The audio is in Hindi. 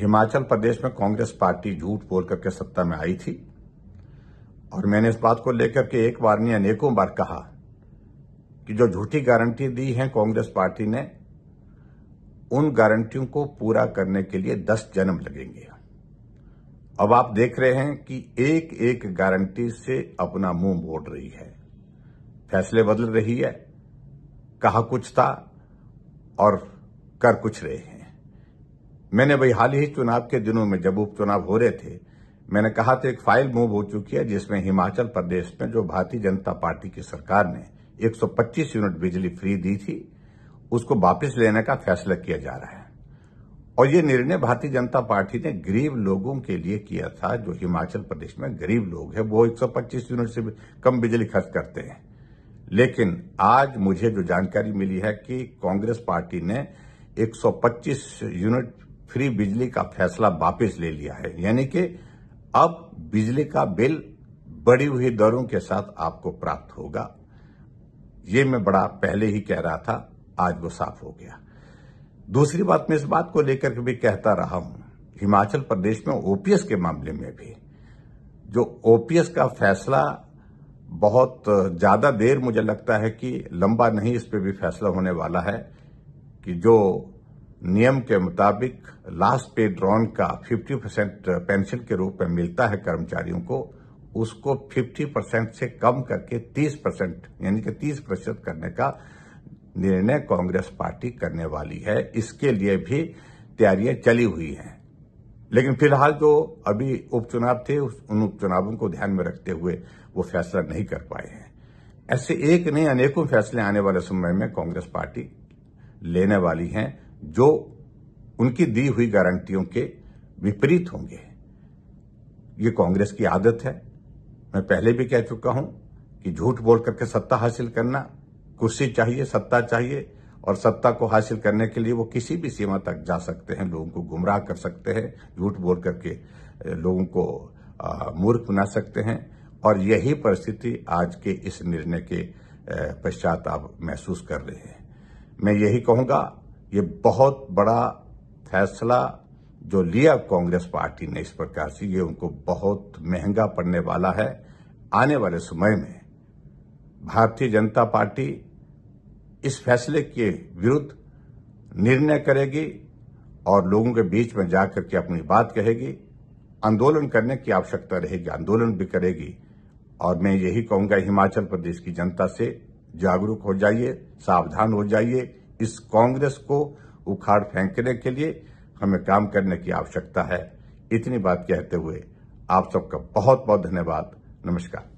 हिमाचल प्रदेश में कांग्रेस पार्टी झूठ बोल करके सत्ता में आई थी और मैंने इस बात को लेकर के एक बार नहीं अनेकों बार कहा कि जो झूठी गारंटी दी है कांग्रेस पार्टी ने उन गारंटियों को पूरा करने के लिए दस जन्म लगेंगे अब आप देख रहे हैं कि एक एक गारंटी से अपना मुंह मोड़ रही है फैसले बदल रही है कहा कुछ था और कर कुछ रहे हैं मैंने भाई हाल ही चुनाव के दिनों में जब उपचुनाव हो रहे थे मैंने कहा था तो एक फाइल मूव हो चुकी है जिसमें हिमाचल प्रदेश में जो भारतीय जनता पार्टी की सरकार ने 125 यूनिट बिजली फ्री दी थी उसको वापस लेने का फैसला किया जा रहा है और ये निर्णय भारतीय जनता पार्टी ने गरीब लोगों के लिए किया था जो हिमाचल प्रदेश में गरीब लोग हैं वो 125 यूनिट से कम बिजली खर्च करते हैं लेकिन आज मुझे जो जानकारी मिली है कि कांग्रेस पार्टी ने 125 यूनिट फ्री बिजली का फैसला वापस ले लिया है यानी कि अब बिजली का बिल बढ़ी हुई दरों के साथ आपको प्राप्त होगा ये मैं बड़ा पहले ही कह रहा था आज वो साफ हो गया दूसरी बात मैं इस बात को लेकर के भी कहता रहा हूं हिमाचल प्रदेश में ओपीएस के मामले में भी जो ओपीएस का फैसला बहुत ज्यादा देर मुझे लगता है कि लंबा नहीं इस पर भी फैसला होने वाला है कि जो नियम के मुताबिक लास्ट पे ड्रॉन का 50 परसेंट पेंशन के रूप में मिलता है कर्मचारियों को उसको 50 परसेंट से कम करके 30 परसेंट यानी कि 30 प्रतिशत करने का निर्णय कांग्रेस पार्टी करने वाली है इसके लिए भी तैयारियां चली हुई हैं लेकिन फिलहाल जो अभी उपचुनाव थे उन उपचुनावों को ध्यान में रखते हुए वो फैसला नहीं कर पाए हैं ऐसे एक नहीं अनेकों फैसले आने वाले समय में कांग्रेस पार्टी लेने वाली है जो उनकी दी हुई गारंटियों के विपरीत होंगे ये कांग्रेस की आदत है मैं पहले भी कह चुका हूं कि झूठ बोल करके सत्ता हासिल करना कुर्सी चाहिए सत्ता चाहिए और सत्ता को हासिल करने के लिए वो किसी भी सीमा तक जा सकते हैं लोगों को गुमराह कर सकते हैं झूठ बोल करके लोगों को मूर्ख बना सकते हैं और यही परिस्थिति आज के इस निर्णय के पश्चात आप महसूस कर रहे हैं मैं यही कहूंगा ये बहुत बड़ा फैसला जो लिया कांग्रेस पार्टी ने इस प्रकार से ये उनको बहुत महंगा पड़ने वाला है आने वाले समय में भारतीय जनता पार्टी इस फैसले के विरुद्ध निर्णय करेगी और लोगों के बीच में जाकर के अपनी बात कहेगी आंदोलन करने की आवश्यकता रहेगी आंदोलन भी करेगी और मैं यही कहूंगा हिमाचल प्रदेश की जनता से जागरूक हो जाइए सावधान हो जाइए इस कांग्रेस को उखाड़ फेंकने के लिए हमें काम करने की आवश्यकता है इतनी बात कहते हुए आप सबका बहुत बहुत धन्यवाद नमस्कार